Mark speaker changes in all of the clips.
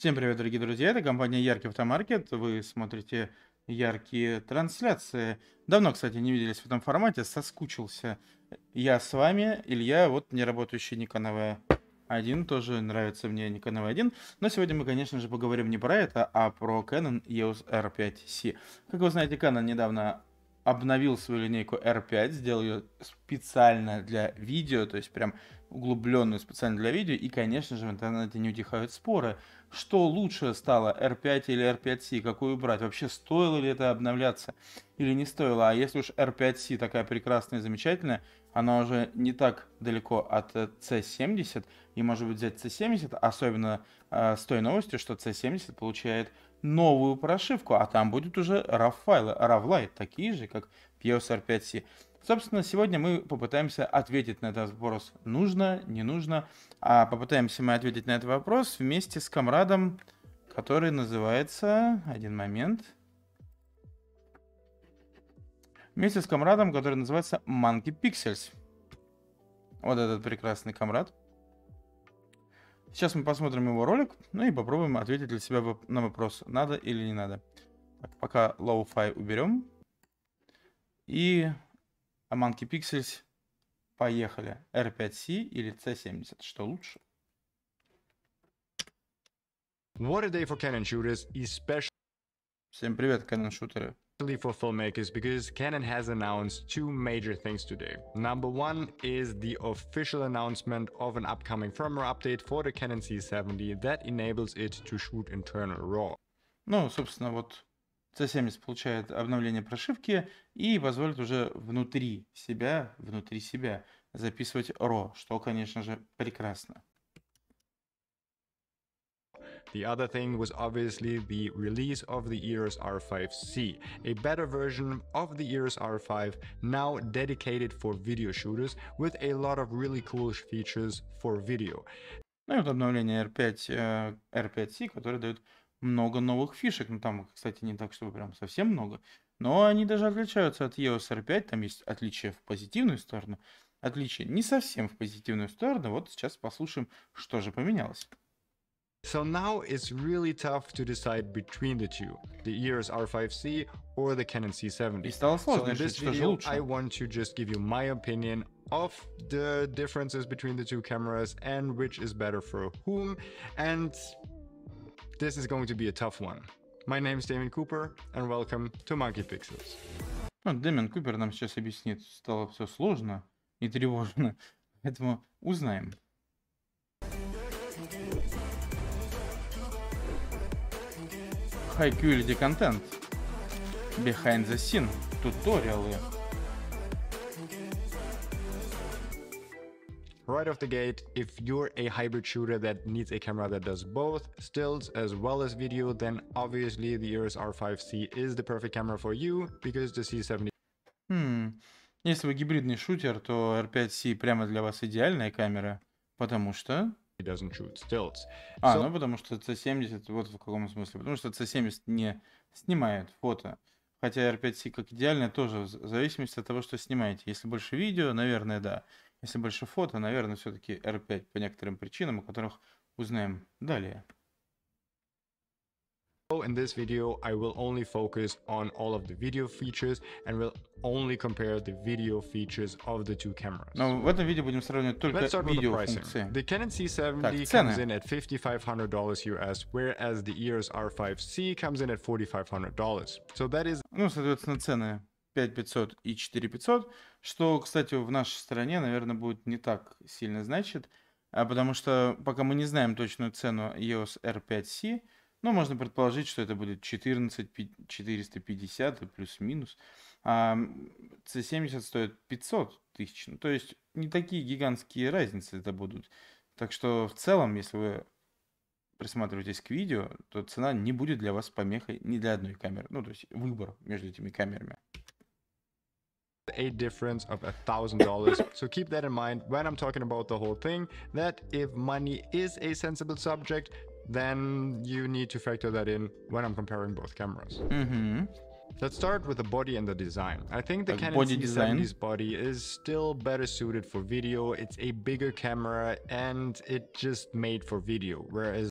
Speaker 1: Всем привет, дорогие друзья, это компания Яркий Автомаркет, вы смотрите яркие трансляции. Давно, кстати, не виделись в этом формате, соскучился. Я с вами, Илья, вот не работающий Nikon v 1, тоже нравится мне Nikon v 1. Но сегодня мы, конечно же, поговорим не про это, а про Canon EOS R5C. Как вы знаете, Canon недавно обновил свою линейку R5, сделал ее специально для видео, то есть прям углубленную специально для видео, и, конечно же, в интернете не утихают споры, что лучше стало, R5 или R5C, какую брать, вообще стоило ли это обновляться или не стоило, а если уж R5C такая прекрасная и замечательная, она уже не так далеко от э, C70, и может быть взять C70, особенно э, с той новостью, что C70 получает новую прошивку, а там будет уже RAW файлы, RAW Lite, такие же, как POS R5C. Собственно, сегодня мы попытаемся ответить на этот вопрос «нужно», «не нужно», а попытаемся мы ответить на этот вопрос вместе с комрадом, который называется... Один момент. Вместе с комрадом, который называется Monkey Pixels. Вот этот прекрасный комрад. Сейчас мы посмотрим его ролик, ну и попробуем ответить для себя на вопрос, надо или не надо. Так, пока лоу-фай уберем. И Pixels. Поехали. R5C или C70. Что лучше?
Speaker 2: What a day for Canon shooters, especially... Всем привет, Canon шутеры. for filmmakers because Canon has announced two major things today. Number one is the official announcement of an upcoming firmware update for the Canon C70 that enables it to shoot internal RAW. Ну, собственно, вот
Speaker 1: C70 получает обновление прошивки и позволит уже внутри себя, внутри себя записывать RAW, что, конечно же, прекрасно.
Speaker 2: The other thing was obviously the release of the EOS R5C, a better version of the EOS R5 now dedicated for video shooters with a lot of really cool features for video. Ну и вот
Speaker 1: обновление R5, R5C, которое дает много новых фишек. Ну, там, кстати, не так, чтобы прям совсем много. Но они даже отличаются от EOS R5. Там есть отличия в позитивную сторону. Отличия не совсем в позитивную сторону. Вот сейчас послушаем, что же
Speaker 2: поменялось. So now it's really tough to decide between the two, the EOS R5C or the Canon C70. И стало сложно so in this video, I want to just give you my opinion of the differences between the two cameras and which is better for whom. And This is going to be a tough one. My name is Damien Cooper and welcome to Monkey Pixels. Ну, Дэмин Купер нам сейчас объяснит, стало все
Speaker 1: сложно и тревожно, поэтому узнаем. High Quality Content
Speaker 2: Behind the Scene Туториалы Right off the gate, if you're a hybrid shooter that needs a camera that does both stills as well as video, then obviously the EOS R5C is the perfect camera for you because the C70...
Speaker 1: Hmm. Хм, если вы гибридный шутер, то R5C прямо для вас идеальная камера, потому что... It doesn't shoot stills. А, so... ну потому что C70, вот в каком смысле, потому что C70 не снимает фото. Хотя R5C как идеальная тоже в зависимости от того, что снимаете. Если больше видео, наверное, да. Если больше фото, наверное, все-таки R5 по некоторым причинам, о которых узнаем
Speaker 2: далее. In this video, I will only focus on all of the video features and will only compare the video features of the two cameras. Но
Speaker 1: в этом видео будем сравнивать только Let's start видео with the pricing. функции.
Speaker 2: The Canon C70 так, цены. comes in at $5,500 US, whereas the EOS R5C comes in at $4,500. So that is... Ну, соответственно, цены 5500 и 4500, что,
Speaker 1: кстати, в нашей стране, наверное, будет не так сильно значит, а потому что пока мы не знаем точную цену EOS R5C, но ну, можно предположить, что это будет 14 450 плюс-минус. А C70 стоит 500 тысяч. Ну, то есть не такие гигантские разницы это будут. Так что в целом, если вы присматриваетесь к видео, то цена не будет для вас помехой ни для одной камеры.
Speaker 2: Ну, то есть выбор между этими камерами. a difference of a thousand dollars so keep that in mind when i'm talking about the whole thing that if money is a sensible subject then you need to factor that in when i'm comparing both cameras mm -hmm. Let's start with the body and the design. I think the uh, Canon body C70's body is still better suited for video. It's a bigger camera and it just made for video, whereas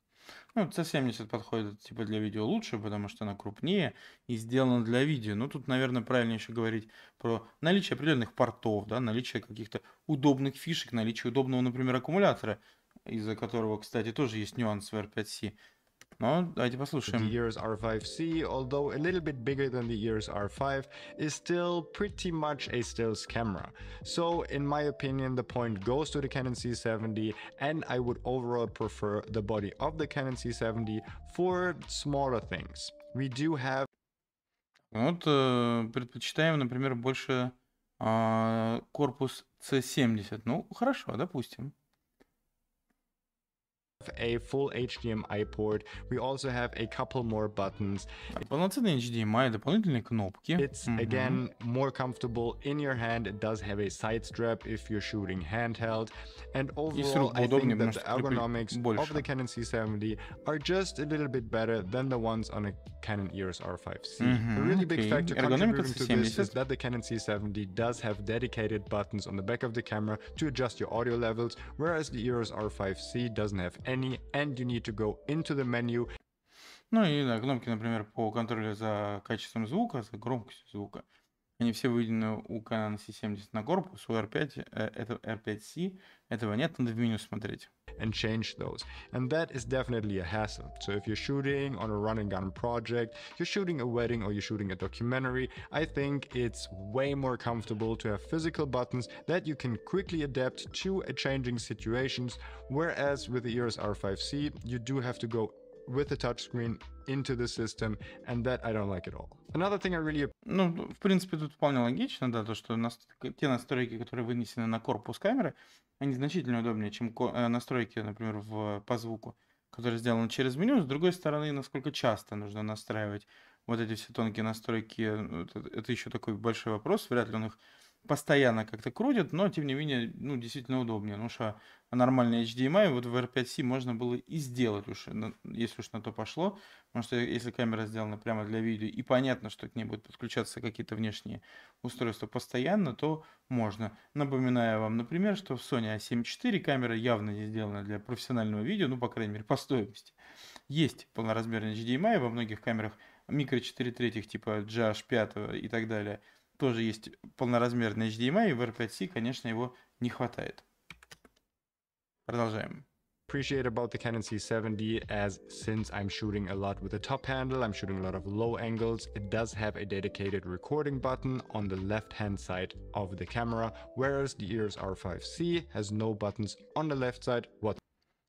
Speaker 2: Ну, C70 подходит типа для видео лучше, потому что она
Speaker 1: крупнее и сделана для видео. Но ну, тут, наверное, правильно еще говорить про наличие определенных портов, да, наличие каких-то удобных фишек, наличие удобного, например, аккумулятора, из-за которого, кстати,
Speaker 2: тоже есть нюанс в R5C. Ну, давайте послушаем. The Ears R5C, although a little bit bigger than the Ears R5, is still pretty much a stills camera. So, in my opinion, the point goes to the Canon C70, and I would overall prefer the body of the Canon C70 for smaller things. We do have... Вот,
Speaker 1: э, предпочитаем, например, больше
Speaker 2: э, корпус C70. Ну, хорошо, допустим a full HDMI port. We also have a couple more buttons. HDMI, дополнительные кнопки. It's mm -hmm. again more comfortable in your hand. It does have a side strap if you're shooting handheld. And overall, I think that the ergonomics of the Canon C70 are just a little bit better than the ones on a Canon EOS R5C. Mm -hmm, a really big okay. factor contributing to this is that the Canon C70 does have dedicated buttons on the back of the camera to adjust your audio levels, whereas the EOS R5C doesn't have and you need to go into the menu.
Speaker 1: Ну и на кнопки, например, по контролю за качеством звука, за громкостью звука – Они все выведены у Canon C70 на корпус,
Speaker 2: у R5, это R5C, этого нет, надо в меню смотреть. and change those. And that is definitely a hassle. So if you're shooting on a run and gun project, you're shooting a wedding or you're shooting a documentary, I think it's way more comfortable to have physical buttons that you can quickly adapt to a changing situations. Whereas with the EOS R5C, you do have to go with a touchscreen into the system, and that I don't like at all.
Speaker 1: Another thing I really... Ну, в принципе, тут вполне логично, да, то, что нас... те настройки, которые вынесены на корпус камеры, они значительно удобнее, чем ко... Э, настройки, например, в... по звуку, которые сделаны через меню. С другой стороны, насколько часто нужно настраивать вот эти все тонкие настройки, ну, это, это еще такой большой вопрос, вряд ли он их постоянно как-то крутит, но тем не менее, ну, действительно удобнее, потому что нормальный HDMI вот в R5C можно было и сделать уж, э, если уж на то пошло, потому что если камера сделана прямо для видео и понятно, что к ней будут подключаться какие-то внешние устройства постоянно, то можно. Напоминаю вам, например, что в Sony A7 IV камера явно не сделана для профессионального видео, ну, по крайней мере, по стоимости. Есть полноразмерный HDMI во многих камерах микро 4 третьих типа GH5 и так далее – тоже есть полноразмерный HDMI, и в R5C,
Speaker 2: конечно, его не хватает. Продолжаем. appreciate about the Canon C70 as since I'm shooting a lot with a top handle, I'm shooting a lot of low angles, it does have a dedicated recording button on the left hand side of the camera, whereas the EOS R5C has no buttons on the left side what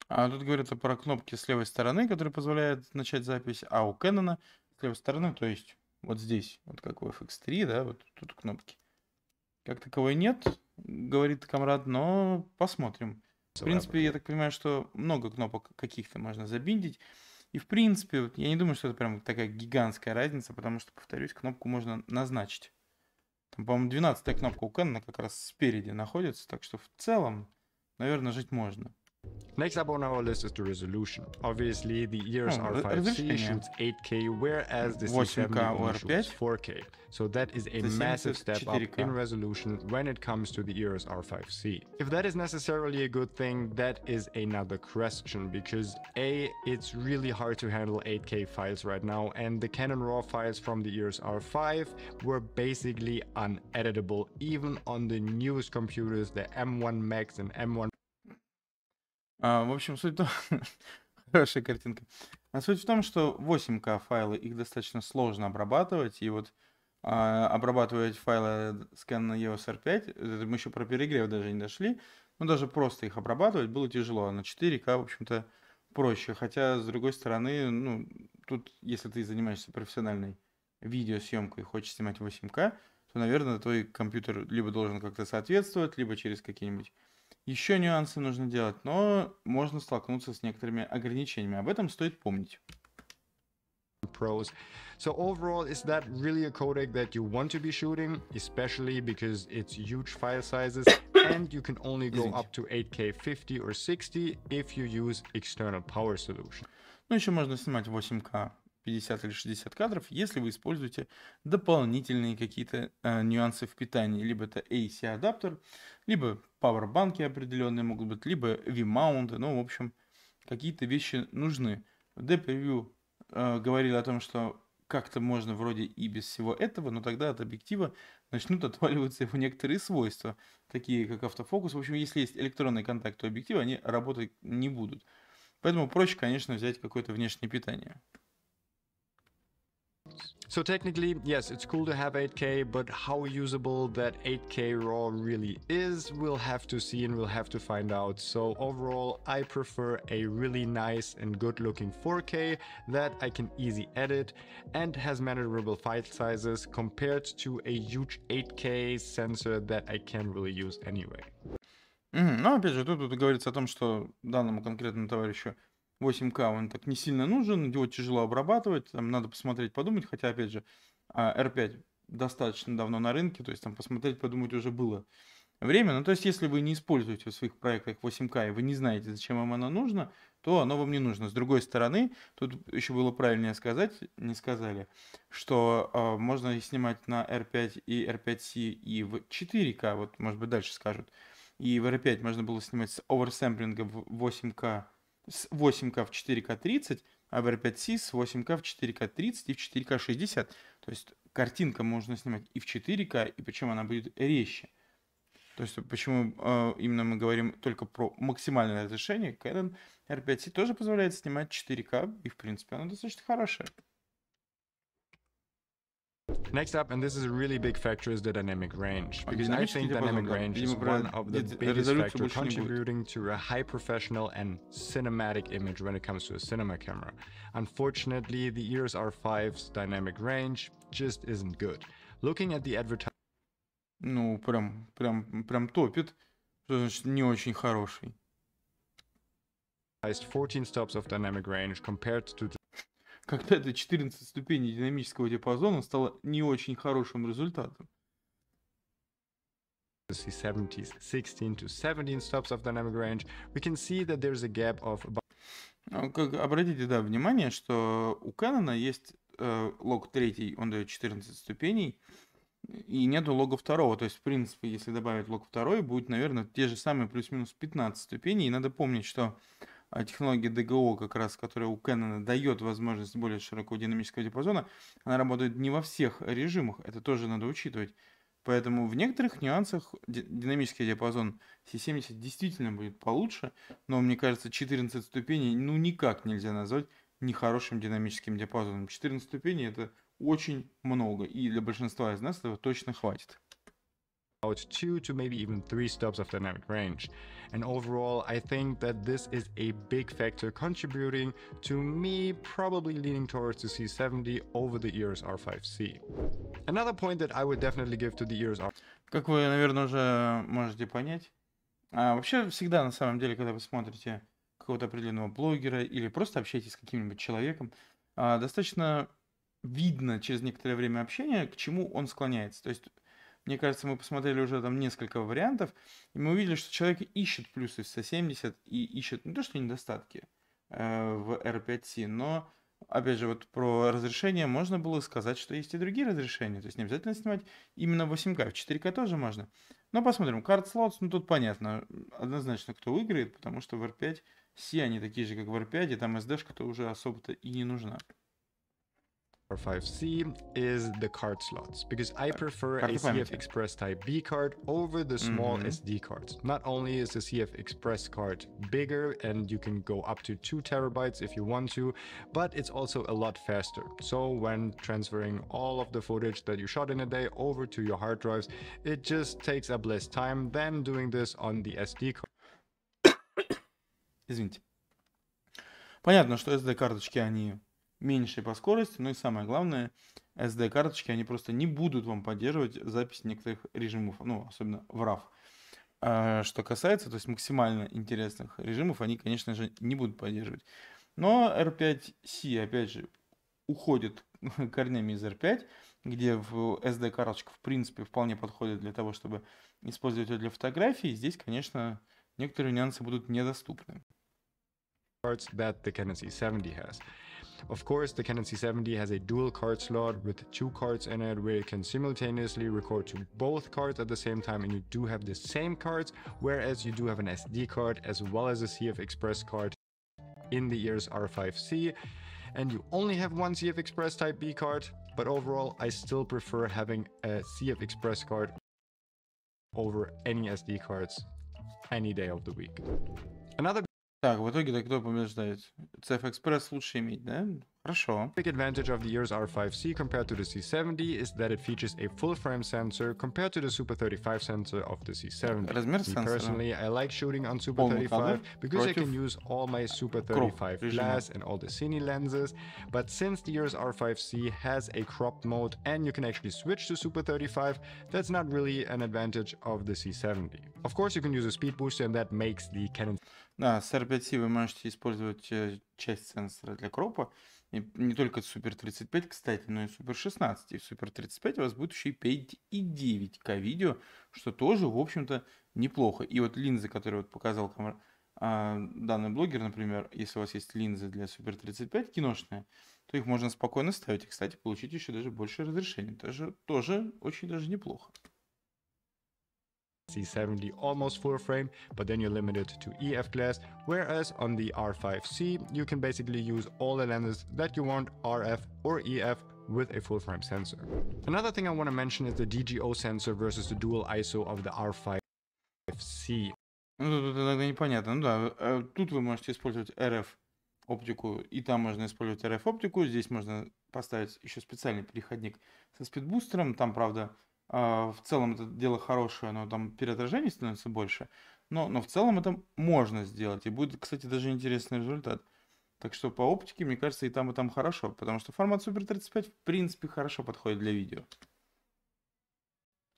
Speaker 2: а тут говорится
Speaker 1: про кнопки с левой стороны, которые позволяют начать запись, а у Canon с левой стороны, то есть вот здесь, вот как в FX3, да, вот тут кнопки. Как таковой нет, говорит комрад, но посмотрим. В принципе, я так понимаю, что много кнопок каких-то можно забиндить. И в принципе, вот, я не думаю, что это прям такая гигантская разница, потому что, повторюсь, кнопку можно назначить. Там, по-моему, 12 кнопка у Кэнона как раз спереди находится, так что в целом, наверное, жить можно.
Speaker 2: Next up on our list is the resolution. Obviously, the EOS oh, R5C shoots 8K, whereas the C70 shoots 4K. So that is a massive step up in resolution when it comes to the EOS R5C. If that is necessarily a good thing, that is another question because A, it's really hard to handle 8K files right now, and the Canon RAW files from the EOS R5 were basically uneditable, even on the newest computers, the M1 Max and M1 А, в общем, суть в том...
Speaker 1: Хорошая картинка. А суть в том, что 8К файлы, их достаточно сложно обрабатывать, и вот а, обрабатывать файлы scan э, на EOS R5, э, мы еще про перегрев даже не дошли, но даже просто их обрабатывать было тяжело, а на 4К, в общем-то, проще. Хотя, с другой стороны, ну, тут, если ты занимаешься профессиональной видеосъемкой и хочешь снимать 8К, то, наверное, твой компьютер либо должен как-то соответствовать, либо через какие-нибудь еще нюансы нужно делать, но можно столкнуться с некоторыми
Speaker 2: ограничениями. Об этом стоит помнить. pros. So overall, is that really a codec that you want to be shooting, especially because it's huge file sizes and you can only go up to 8K 50 or 60 if you use external power solution. Ну, еще можно снимать 8 k 50 или 60 кадров, если вы
Speaker 1: используете дополнительные какие-то э, нюансы в питании. Либо это AC-адаптер, либо пауэрбанки определенные могут быть, либо вимаунты, ну, в общем, какие-то вещи нужны. В D-Preview э, говорили о том, что как-то можно вроде и без всего этого, но тогда от объектива начнут отваливаться его некоторые свойства, такие как автофокус. В общем, если есть электронный контакт у объектива, они работать не будут.
Speaker 2: Поэтому проще, конечно, взять какое-то внешнее питание. So technically, yes, it's cool to have 8K, but how usable that 8K RAW really is, we'll have to see and we'll have to find out. So overall, I prefer a really nice and good looking 4K that I can easy edit and has manageable file sizes compared to a huge 8K sensor that I can't really use anyway. Mm, ну, опять же, тут, тут говорится о том, что данному конкретному товарищу
Speaker 1: 8К, он так не сильно нужен, его тяжело обрабатывать, там надо посмотреть, подумать, хотя, опять же, R5 а, достаточно давно на рынке, то есть там посмотреть, подумать уже было время. Ну, то есть, если вы не используете в своих проектах 8К и вы не знаете, зачем вам оно нужно, то оно вам не нужно. С другой стороны, тут еще было правильнее сказать, не сказали, что э, можно снимать на R5 и R5C и в 4К, вот, может быть, дальше скажут. И в R5 можно было снимать с оверсэмплингом в 8К с 8К в 4К 30, а в R5C с 8К в 4К 30 и в 4К 60. То есть картинка можно снимать и в 4К, и причем она будет резче. То есть почему э, именно мы говорим только про максимальное разрешение, Canon R5C тоже позволяет снимать 4К, и в принципе она достаточно хорошая.
Speaker 2: Next up, and this is a really big factor, is the dynamic range. Because I think dynamic range is one of the biggest factors contributing to a high professional and cinematic image when it comes to a cinema camera. Unfortunately, the EOS R5's dynamic range just isn't good. Looking at the advertisement... Ну, прям, прям, прям топит. Что значит не очень хороший? 14 stops of dynamic range compared to... The когда это 14 ступеней динамического диапазона стало не очень хорошим результатом. А, как, обратите, да, внимание, что у Canon есть э, лог 3, он
Speaker 1: дает 14 ступеней, и нету лога 2, То есть, в принципе, если добавить лог 2, будет, наверное, те же самые плюс-минус 15 ступеней. И надо помнить, что а, технология ДГО, как раз, которая у Canon дает возможность более широкого динамического диапазона, она работает не во всех режимах, это тоже надо учитывать. Поэтому в некоторых нюансах динамический диапазон C70 действительно будет получше, но мне кажется 14 ступеней ну никак нельзя назвать нехорошим динамическим диапазоном. 14 ступеней это очень
Speaker 2: много, и для большинства из нас этого точно хватит. out two to maybe even three stops of dynamic range. And overall, I think that this is a big factor contributing to me probably leaning towards the C70 over the EOS R5C. Another point that I would definitely give to the EOS R... Как вы, наверное, уже
Speaker 1: можете понять, а вообще всегда, на самом деле, когда вы смотрите какого-то определенного блогера или просто общаетесь с каким-нибудь человеком, достаточно видно через некоторое время общения, к чему он склоняется. То есть Мне кажется, мы посмотрели уже там несколько вариантов, и мы увидели, что человек ищет плюсы в 170 и ищет ну, не то, что недостатки э, в R5C, но, опять же, вот про разрешение можно было сказать, что есть и другие разрешения, то есть не обязательно снимать именно 8К, в 4К тоже можно. Но посмотрим, карт слот, ну тут понятно, однозначно, кто выиграет, потому что в R5C они такие же, как в R5,
Speaker 2: и там SD-шка-то уже особо-то и не нужна. r 5C is the card slots because I prefer a CF Express Type B card over the small mm -hmm. SD cards. Not only is the CF Express card bigger and you can go up to 2 terabytes if you want to, but it's also a lot faster. So when transferring all of the footage that you shot in a day over to your hard drives, it just takes up less time than doing this on the SD card. Извините.
Speaker 1: Понятно, что SD-карточки, они меньшие по скорости, ну и самое главное, SD-карточки, они просто не будут вам поддерживать запись некоторых режимов, ну, особенно в RAW. А, что касается, то есть максимально интересных режимов, они, конечно же, не будут поддерживать. Но R5C, опять же, уходит корнями из R5, где в SD-карточка, в принципе, вполне подходит для того, чтобы использовать ее для
Speaker 2: фотографии. Здесь, конечно, некоторые нюансы будут недоступны. That the Canon C70 has. Of course, the Canon C70 has a dual card slot with two cards in it where you can simultaneously record to both cards at the same time and you do have the same cards, whereas you do have an SD card as well as a CF Express card in the ears R5C and you only have one CF Express Type B card, but overall I still prefer having a CF Express card over any SD cards any day of the week. Another Так, в итоге-то кто побеждает? CF Express лучше иметь, да? Хорошо. Big advantage of the EOS R5C compared to the C70 is that it features a full-frame sensor compared to the Super 35 sensor of the C70. Размер сенсора. Personally, I like shooting on Super 35 because I can use all my Super 35 glass and all the cine lenses, but since the EOS R5C has a crop mode and you can actually switch to Super 35, that's not really an advantage of the C70. Of course, you can use a speed booster and that makes the Canon... Да, с R5C вы можете использовать э,
Speaker 1: часть сенсора для кропа, И не только Супер 35, кстати, но и Супер 16. И в Супер 35 у вас будет еще и 5 и 9К видео, что тоже, в общем-то, неплохо. И вот линзы, которые вот показал камер... данный блогер, например, если у вас есть линзы для Супер 35 киношные, то их можно спокойно ставить и, кстати, получить еще даже больше
Speaker 2: разрешения. Тоже, тоже очень даже неплохо. C70 almost full frame, but then you're limited to EF glass, whereas on the R5C you can basically use all the lenses that you want RF or EF with a full frame sensor. Another thing I want to mention is the DGO sensor versus the dual ISO of the R5C.
Speaker 1: Ну, тут это непонятно. Ну, да, э, тут вы можете использовать RF оптику, и там можно использовать RF оптику. Здесь можно поставить еще специальный переходник со спидбустером. Там, правда, А, в целом это дело хорошее, но там переотражений становится больше. Но, но в целом это можно сделать. И будет, кстати, даже интересный результат. Так что по оптике, мне кажется, и там, и там хорошо. Потому что формат Super 35 в принципе хорошо подходит для видео.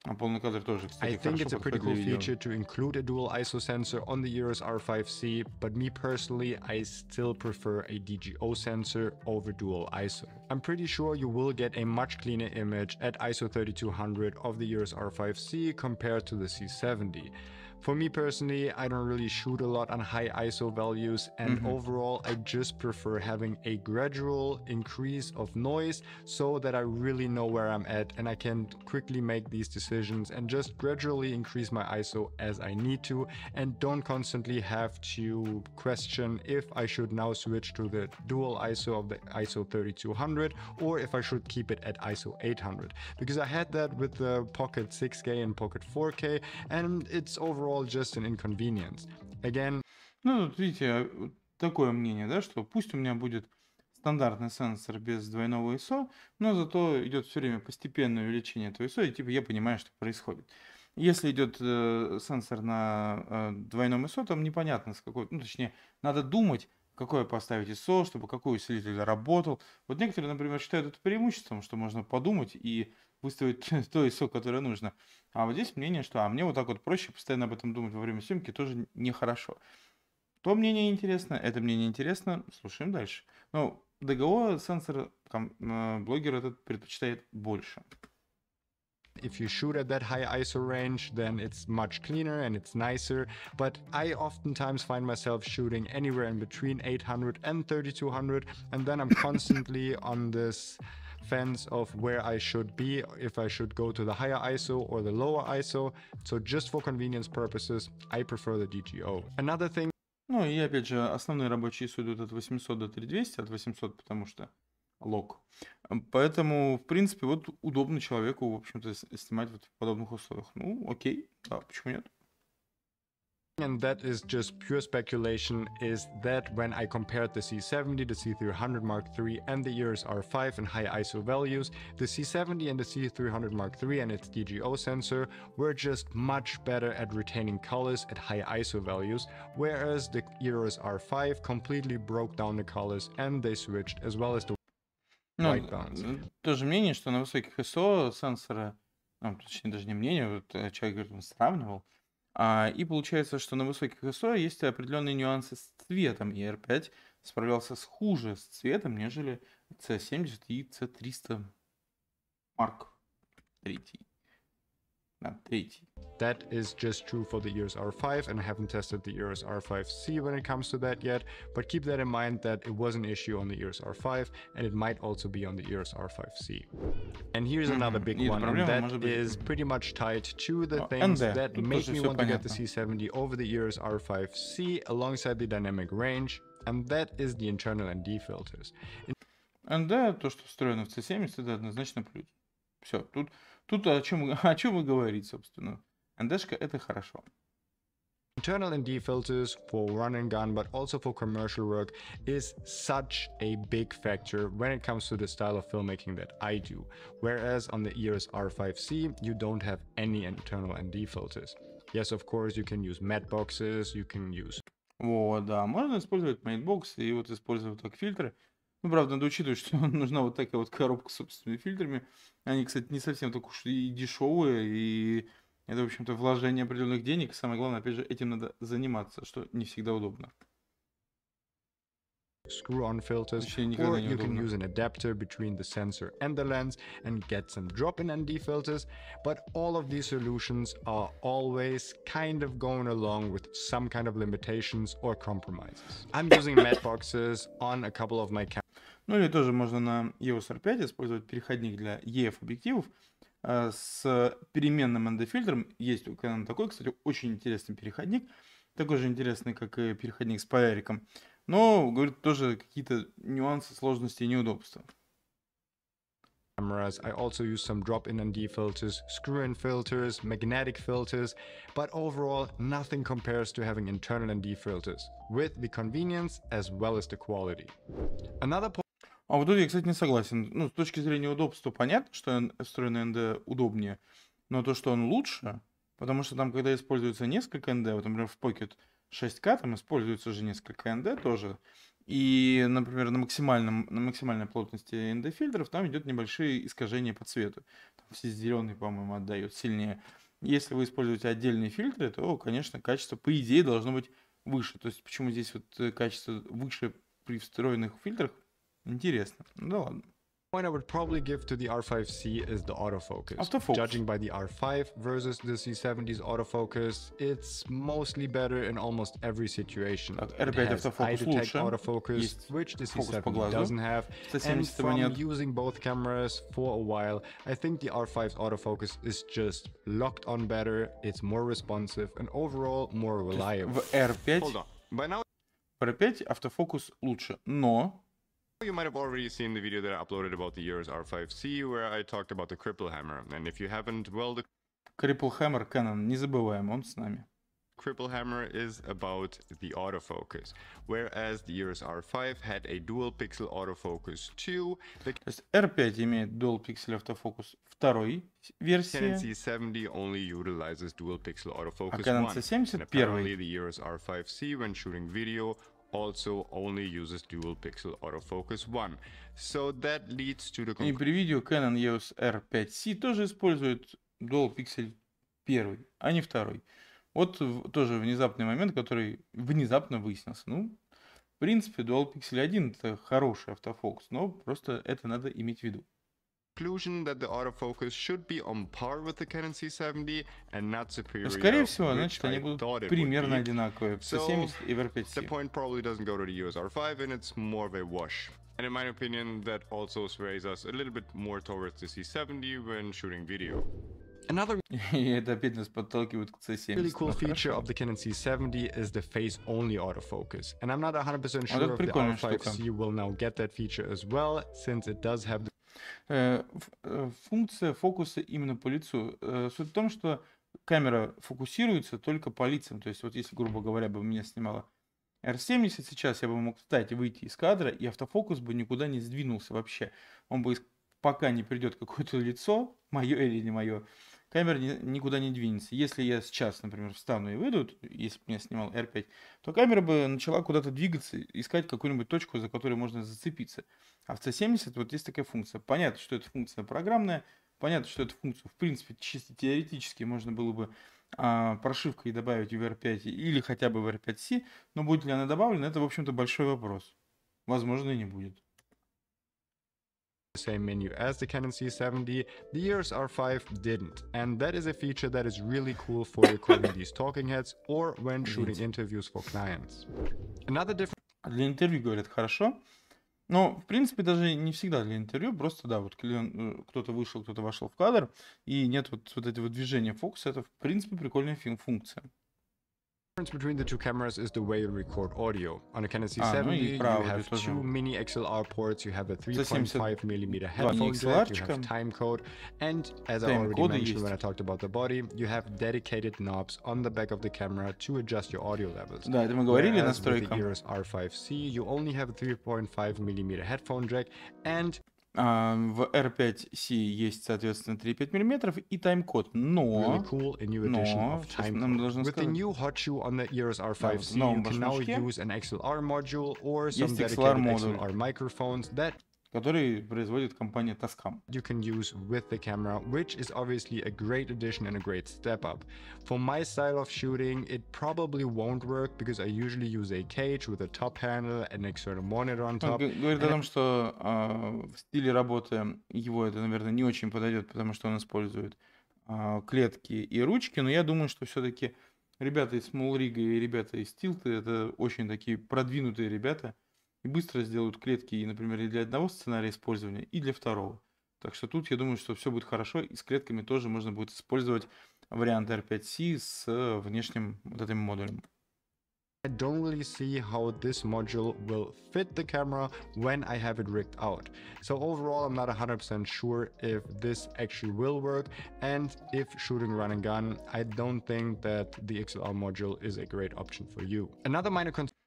Speaker 1: А полный кадр тоже, кстати, I think it's a pretty cool feature to
Speaker 2: include a dual ISO sensor on the Euros R5C, but me personally, I still prefer a DGO sensor over dual ISO. I'm pretty sure you will get a much cleaner image at ISO 3200 of the Euros R5C compared to the C70. For me personally, I don't really shoot a lot on high ISO values, and mm-hmm. overall, I just prefer having a gradual increase of noise so that I really know where I'm at and I can quickly make these decisions and just gradually increase my ISO as I need to and don't constantly have to question if I should now switch to the dual ISO of the ISO 3200 or if I should keep it at ISO 800 because I had that with the Pocket 6K and Pocket 4K and it's overall all just an inconvenience. Again... Ну, тут видите, такое мнение, да,
Speaker 1: что пусть у меня будет стандартный сенсор без двойного ISO, но зато идет все время постепенное увеличение этого ISO, и типа я понимаю, что происходит. Если идет э, сенсор на э, двойном ISO, там непонятно с какой, ну точнее, надо думать, какое поставить ISO, чтобы какой усилитель работал. Вот некоторые, например, считают это преимуществом, что можно подумать и выставить то ISO, которое нужно. А вот здесь мнение, что а мне вот так вот проще постоянно об этом думать во время съемки, тоже нехорошо. То мнение интересно, это мнение интересно, слушаем дальше. Но ну, договор сенсор э, блогер этот предпочитает
Speaker 2: больше. If you shoot at that high ISO range, then it's much cleaner and it's nicer. But I oftentimes find myself shooting anywhere in between 800 and 3200, and then I'm constantly on this fence of where I should be, if I should go to the higher ISO or the lower ISO. So just for convenience purposes, I prefer the DGO. Another thing
Speaker 1: Ну и опять же, основные рабочие ISO идут от 800 до 3200, от 800 потому что лог. Поэтому, в принципе, вот
Speaker 2: удобно человеку, в общем-то, снимать вот в подобных условиях. Ну, окей, да, почему нет? and that is just pure speculation, is that when I compared the C70, the C300 Mark III, and the EOS R5 in high ISO values, the C70 and the C300 Mark III and its DGO sensor were just much better at retaining colors at high ISO values, whereas the EOS R5 completely broke down the colors and they switched, as well as the ну, white balance.
Speaker 1: Тоже мнение, что на высоких ISO сенсоры, ну, точнее даже не мнение, вот э, человек говорит, он сравнивал, А, и получается, что на высоких ISO есть определенные нюансы с цветом, и R5 справлялся с хуже с цветом, нежели C70 и C300
Speaker 2: Mark III. That is just true for the EOS R5 and I haven't tested the EOS R5C when it comes to that yet, but keep that in mind that it was an issue on the EOS R5 and it might also be on the EOS R5C. And here's mm-hmm. another big one, and that is pretty much tied to the oh, things there, that make me want to get the C70 over the EOS R5C alongside the dynamic range, and that is the internal ND filters.
Speaker 1: And ND, то, что встроено в C70, это однозначно плюс.
Speaker 2: Все, тут Тут о чем, о чем и говорить, собственно. НДшка это хорошо. Internal ND filters for run and gun, but also for commercial work, is such a big factor when it comes to the style of filmmaking that I do. Whereas on the EOS R5C, you don't have any internal ND filters. Yes, of course, you can use matte boxes, you can use... Вот, да, можно использовать матбоксы и вот
Speaker 1: использовать так фильтры. Ну, правда, надо учитывать, что нужна вот такая вот коробка с собственными фильтрами. Они, кстати, не совсем так уж и дешевые, и это, в общем-то, вложение определенных денег. Самое главное, опять же, этим надо заниматься, что не всегда удобно.
Speaker 2: screw-on filters, or you can use an adapter between the sensor and the lens and get some drop-in ND filters, but all of these solutions are always kind of going along with some kind of limitations or compromises. I'm using matte boxes on a couple of my cameras ну или тоже можно на EOS-R5 использовать переходник для EF-объективов
Speaker 1: э, с переменным ND-фильтром. Есть у Canon такой, кстати, очень интересный переходник. Такой же интересный, как и переходник с поляриком. Но, говорит, тоже какие-то нюансы, сложности и неудобства.
Speaker 2: cameras. I also use some drop-in ND filters, screw-in filters, magnetic filters, but overall nothing compares to having internal ND filters, with the convenience as well as the quality. Another а вот тут я, кстати, не согласен. Ну, с точки зрения удобства понятно, что
Speaker 1: встроенный ND удобнее, но то, что он лучше, потому что там, когда используется несколько ND, вот, например, в Pocket 6 k там используется же несколько ND тоже, и, например, на, максимальном, на максимальной плотности ND-фильтров там идет небольшие искажения по цвету. Там все зеленые, по-моему, отдают сильнее. Если вы используете отдельные фильтры, то, конечно, качество, по идее, должно быть выше. То есть почему здесь вот э, качество выше при
Speaker 2: встроенных фильтрах, Интересно. ладно. point I would probably give to the R5C is the autofocus. autofocus. Judging by the R5 versus the C70's autofocus, it's mostly better in almost every situation. It has eye detect autofocus, which the C70 doesn't have. And from using both cameras for a while, I think the R5's autofocus is just locked on better, it's more responsive, and overall more reliable. Hold on. By now... R5 автофокус лучше, но you might have already seen the video that I uploaded about the Euros R5C where I talked about the Cripple Hammer. And if you haven't, well, the
Speaker 1: Cripple Hammer, Canon, не забываем, он с нами.
Speaker 2: Cripple Hammer is about the autofocus, whereas the Euros R5 had a dual pixel autofocus 2. The То есть R5 имеет dual pixel автофокус второй версии. Canon C70 only utilizes dual pixel autofocus а Canon C70 1. Apparently the Euros R5C when shooting video also only uses dual pixel autofocus 1. So that leads to the... И при видео Canon EOS
Speaker 1: R5C тоже использует dual pixel первый, а не второй. Вот тоже внезапный момент, который внезапно выяснился. Ну, в принципе, Dual Pixel 1
Speaker 2: это хороший автофокус, но просто это надо иметь в виду. conclusion that the autofocus should be on par with the Canon C70 and not superior. Скорее всего, значит, они будут примерно одинаковые. The point probably doesn't go to the USR 5 and it's more of a wash. And in my opinion, that also sways us a little bit more towards the C70 when shooting video.
Speaker 1: Another really cool feature
Speaker 2: of the Canon C70 is the face-only autofocus. And I'm not 100% sure if the R5C will now get that feature as well, since it does have the Э, э,
Speaker 1: функция фокуса именно по лицу. Э, суть в том, что камера фокусируется только по лицам. То есть вот если, грубо говоря, бы меня снимала R70 сейчас, я бы мог встать и выйти из кадра, и автофокус бы никуда не сдвинулся вообще. Он бы пока не придет какое-то лицо, мое или не мое, камера никуда не двинется. Если я сейчас, например, встану и выйду, если бы я снимал R5, то камера бы начала куда-то двигаться, искать какую-нибудь точку, за которую можно зацепиться. А в C70 вот есть такая функция. Понятно, что это функция программная, понятно, что эту функцию, в принципе, чисто теоретически можно было бы а, прошивкой добавить в R5 или хотя бы в R5C, но будет ли она добавлена, это, в общем-то, большой вопрос.
Speaker 2: Возможно, и не будет same menu as the Canon C70, the years R5 didn't. And that is a feature that is really cool for recording these talking heads or when shooting interviews for clients.
Speaker 1: Another different... Для интервью говорят хорошо. Но, в принципе, даже не всегда для интервью, просто, да, вот э, кто-то вышел, кто-то
Speaker 2: вошел в кадр, и нет вот, вот этого движения фокуса, это, в принципе, прикольная функция. difference between the two cameras is the way you record audio. On a Canon C70 ah, you have two mini XLR ports, you have a 3.5mm headphone jack, you have time code, and as I already mentioned when I talked about the body, you have dedicated knobs on the back of the camera to adjust your audio levels. Да, говорили настройка. With the EOS R5C, you only have a 3.5mm headphone jack and В R5C есть, соответственно, 3,5 мм и тайм-код, но... Really cool, a new но, of time нам должно With сказать... the new hot shoe on the ERS R5C, да, you can now use an XLR module or some dedicated XLR, XLR microphones that который производит компания Tascam. You can use with the camera, which is obviously a great addition and a great step up. For my style of shooting, it probably won't work because I usually use a cage with a top handle and external monitor on top. Он говорит о том,
Speaker 1: что э, в стиле работы его это, наверное, не очень подойдет, потому что он использует э, клетки и ручки, но я думаю, что все-таки ребята из Small Rig и ребята из Tilt это очень такие продвинутые ребята, и быстро сделают клетки, и, например, и для одного сценария использования, и для второго. Так что тут я думаю, что все будет хорошо, и с клетками тоже можно будет использовать вариант R5C с внешним вот
Speaker 2: этим модулем. I don't really see how this module will fit the camera when I have it rigged out. So overall, I'm not 100% sure if this actually will work and if shooting run and gun, I don't think that the XLR module is a great option for you. Another minor concern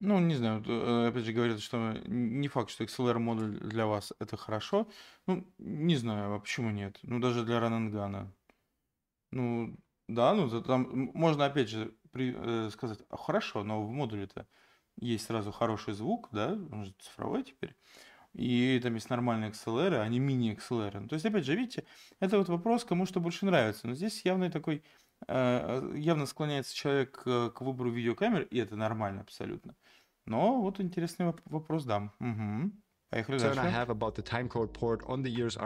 Speaker 1: ну, не знаю, э, опять же говорят, что не факт, что XLR-модуль для вас это хорошо. Ну, не знаю, а почему нет? Ну, даже для Ранангана. Ну, да, ну, там можно опять же при- э, сказать, «А хорошо, но в модуле-то есть сразу хороший звук, да, он же цифровой теперь. И там есть нормальные XLR, а не мини-XLR. Ну, то есть, опять же, видите, это вот вопрос, кому что больше нравится. Но здесь явный такой явно склоняется человек
Speaker 2: к выбору видеокамер, и это нормально абсолютно.
Speaker 1: Но вот интересный вопрос дам.
Speaker 2: Угу. Поехали дальше. Тайм-код есть?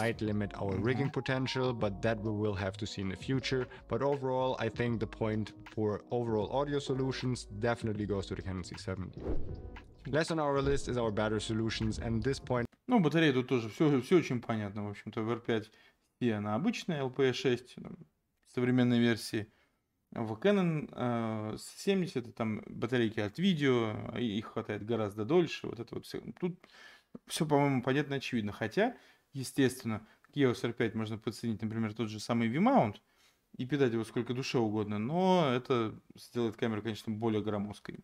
Speaker 2: Might limit our mm-hmm. rigging potential, but that we will have to see in the future. But overall, I think the point for overall audio solutions definitely goes to the Canon 670. Less on our list is our battery solutions, and this point... Ну,
Speaker 1: батарея тут тоже все, все очень понятно, в общем-то, в R5 и на обычной LPE6 там, современной версии. В Canon э, 70 это там батарейки от видео, их хватает гораздо дольше. Вот это вот все. Тут все, по-моему, понятно, очевидно. Хотя, естественно, к EOS R5 можно подсоединить, например, тот же самый V-mount и питать его сколько душе угодно, но это сделает камеру, конечно, более громоздкой.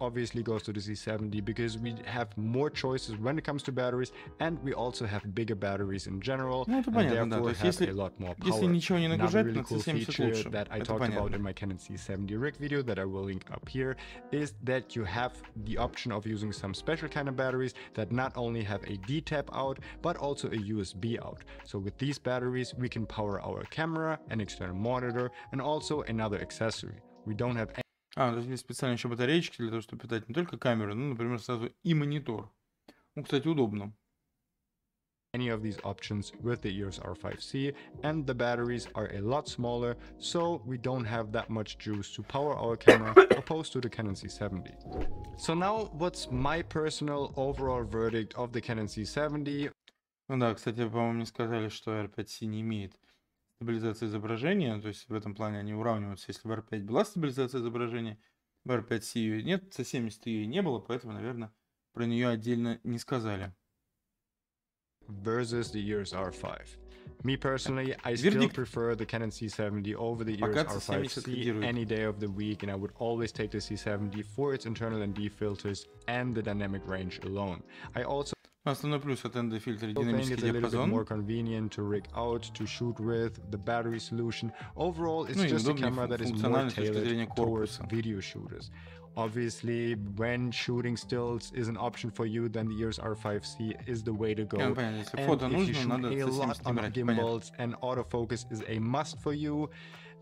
Speaker 2: obviously goes to the C70 because we have more choices when it comes to batteries and we also have bigger batteries in general ну, therefore понятно, да. если, a lot more power. Another ничего really cool feature лучше. That I это talked понятно. about in my Canon C70 rig video that I will link up here is that you have the option of using some special kind of batteries that not only have a D tap out but also a USB out. So with these batteries we can power our camera, an external monitor and also another accessory. We don't have А, то есть есть специальные еще батареечки для того, чтобы питать не только камеру, но, например, сразу и монитор. Ну, кстати, удобно. Any of these options with the EOS R5C and the batteries are a lot smaller, so we don't have that much juice to power our camera opposed to the Canon C70. So now what's my personal overall verdict of the Canon C70? Ну да, кстати, по-моему, мне сказали, что R5C не имеет стабилизация
Speaker 1: изображения, то есть в этом плане они уравниваются. Если в R5 была стабилизация изображения, в R5C ее нет, C70 ее не было, поэтому, наверное, про нее отдельно не сказали.
Speaker 2: Versus the years R5. Me personally, I still prefer the Canon C70 over the years R5C any day of the week, and I would always take the C70 for its internal ND filters and the dynamic range alone. I also Основной
Speaker 1: плюс от ND-фильтра — динамический More
Speaker 2: convenient to rig out, to shoot with, the battery solution. Overall, it's just a camera that is more tailored towards video shooters. Obviously, when shooting stills is an option for you, then the EOS R5C is the way to go. Yeah, понятно, если фото нужно, надо с Gimbals, and autofocus is a must for you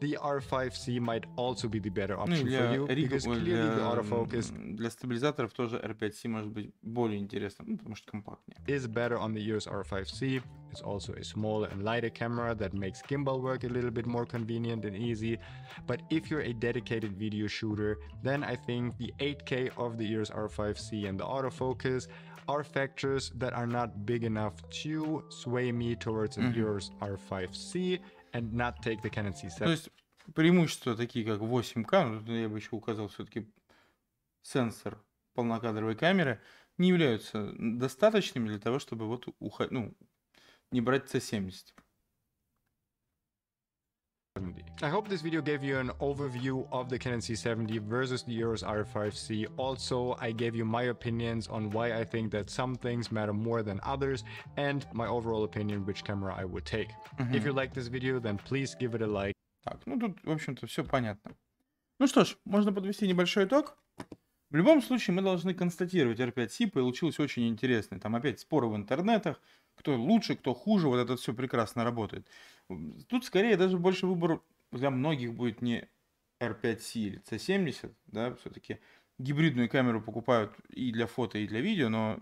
Speaker 2: the R5C might also be the better option for you, because clearly the autofocus
Speaker 1: для стабилизаторов тоже R5C может быть более интересным, ну, потому что компактнее.
Speaker 2: Is better on the EOS R5C. It's also a smaller and lighter camera that makes gimbal work a little bit more convenient and easy. But if you're a dedicated video shooter, then I think the 8K of the EOS R5C and the autofocus are factors that are not big enough to sway me towards an mm -hmm. EOS R5C and not take the Canon C7. То есть преимущества такие,
Speaker 1: как 8К, ну, я бы еще указал все-таки сенсор полнокадровой камеры, не являются достаточными для того, чтобы
Speaker 2: вот уходить, ну, не брать C70. I hope this video gave you an overview of the Canon C70 versus the EOS R5C. Also, I gave you my opinions on why I think that some things matter more than others and my overall opinion which camera I would take. Mm -hmm. If you like this video, then please give it a like. Так, ну тут, в общем-то, все понятно.
Speaker 1: Ну что ж, можно подвести небольшой итог. В любом случае, мы должны констатировать, R5C получился очень интересный. Там опять споры в интернетах, кто лучше, кто хуже, вот это все прекрасно работает. Тут скорее даже больше выбор для многих будет не R5C или C70, да, все-таки гибридную камеру покупают и для фото, и для видео, но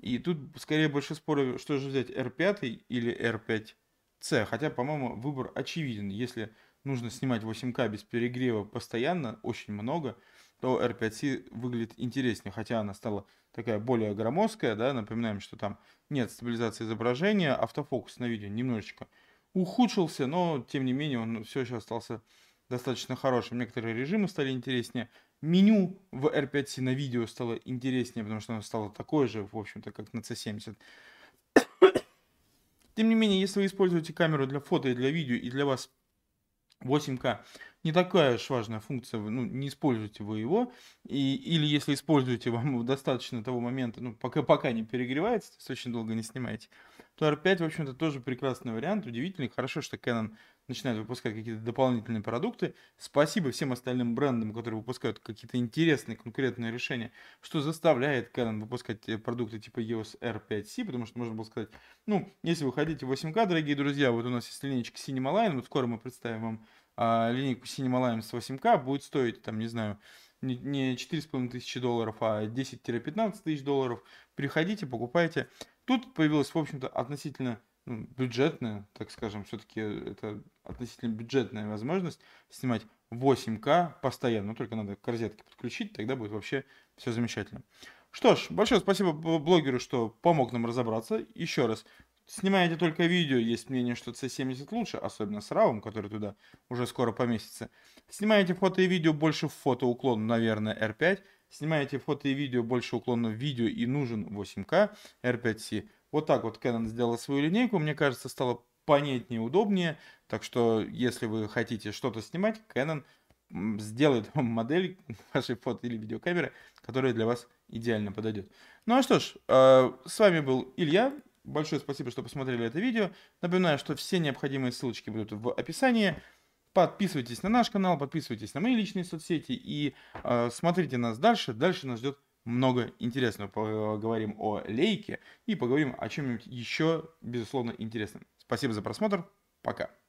Speaker 1: и тут скорее больше споров, что же взять R5 или R5C, хотя, по-моему, выбор очевиден. Если нужно снимать 8К без перегрева постоянно, очень много, то R5C выглядит интереснее, хотя она стала такая более громоздкая, да, напоминаем, что там нет стабилизации изображения, автофокус на видео немножечко ухудшился, но тем не менее он все еще остался достаточно хорошим. Некоторые режимы стали интереснее. Меню в R5C на видео стало интереснее, потому что оно стало такое же, в общем-то, как на C70. Тем не менее, если вы используете камеру для фото и для видео, и для вас 8К не такая уж важная функция, ну, не используйте вы его, и, или если используете, вам достаточно того момента, ну, пока, пока не перегревается, то есть очень долго не снимаете, то R5, в общем-то, тоже прекрасный вариант, удивительный, хорошо, что Canon начинают выпускать какие-то дополнительные продукты. Спасибо всем остальным брендам, которые выпускают какие-то интересные конкретные решения, что заставляет Canon выпускать э, продукты типа EOS R5C, потому что можно было сказать, ну, если вы хотите 8К, дорогие друзья, вот у нас есть линейка Cinema Line, вот скоро мы представим вам а, линейку Cinema Line с 8К, будет стоить, там, не знаю, не 4,5 тысячи долларов, а 10-15 тысяч долларов. Приходите, покупайте. Тут появилась, в общем-то, относительно бюджетная, так скажем, все-таки это относительно бюджетная возможность снимать 8К постоянно. Ну, только надо к розетке подключить, тогда будет вообще все замечательно. Что ж, большое спасибо блогеру, что помог нам разобраться. Еще раз, снимаете только видео, есть мнение, что C70 лучше, особенно с RAW, который туда уже скоро поместится. Снимаете фото и видео, больше в фото уклон, наверное, R5. Снимаете фото и видео, больше уклона в видео и нужен 8К R5C. Вот так вот Canon сделала свою линейку, мне кажется, стало понятнее, удобнее. Так что, если вы хотите что-то снимать, Canon сделает вам модель вашей фото или видеокамеры, которая для вас идеально подойдет. Ну а что ж, а, с вами был Илья. Большое спасибо, что посмотрели это видео. Напоминаю, что все необходимые ссылочки будут в описании. Подписывайтесь на наш канал, подписывайтесь на мои личные соцсети и э, смотрите нас дальше. Дальше нас ждет много интересного поговорим о лейке и поговорим о чем-нибудь еще, безусловно, интересном. Спасибо за просмотр. Пока.